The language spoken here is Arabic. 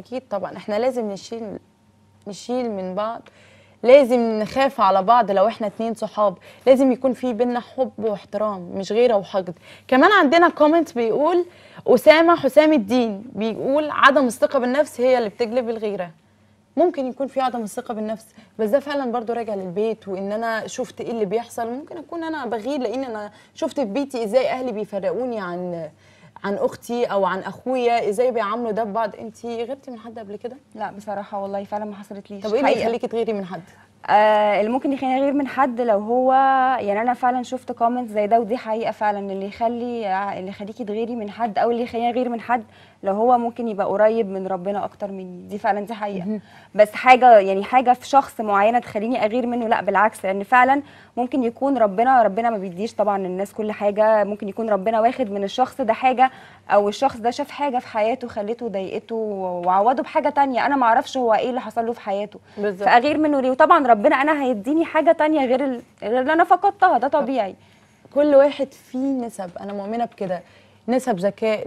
اكيد طبعا احنا لازم نشيل نشيل من بعض لازم نخاف على بعض لو احنا اتنين صحاب لازم يكون في بينا حب واحترام مش غيره وحقد كمان عندنا كومنت بيقول اسامه حسام الدين بيقول عدم الثقه بالنفس هي اللي بتجلب الغيره ممكن يكون في عدم الثقه بالنفس بس ده فعلا برضو راجع للبيت وان انا شفت ايه اللي بيحصل ممكن اكون انا بغير لان انا شفت في بيتي ازاي اهلي بيفرقوني عن عن اختي او عن اخويا ازاي بيعاملوا ده ببعض انت غبتي من حد قبل كده لا بصراحه والله فعلا ما حصلت ليش طب ايه اللي يخليكي تغيري من حد آه، اللي ممكن يخليني غير من حد لو هو يعني انا فعلا شفت كومنت زي ده ودي حقيقه فعلا اللي يخلي اللي يخليكي تغيري من حد او اللي يخليني غير من حد لو هو ممكن يبقى قريب من ربنا اكتر مني دي فعلا دي حقيقه بس حاجه يعني حاجه في شخص معينه تخليني اغير منه لا بالعكس لان فعلا ممكن يكون ربنا ربنا ما بيديش طبعا الناس كل حاجه ممكن يكون ربنا واخد من الشخص ده حاجه او الشخص ده شاف حاجه في حياته خلته ضايقته وعوضه بحاجه تانية انا ما اعرفش هو ايه اللي حصل له في حياته بالزبط. فاغير منه ليه وطبعا ربنا انا هيديني حاجه تانية غير غير اللي انا فقدتها ده طبيعي كل واحد فيه نسب انا مؤمنه بكده نسب ذكاء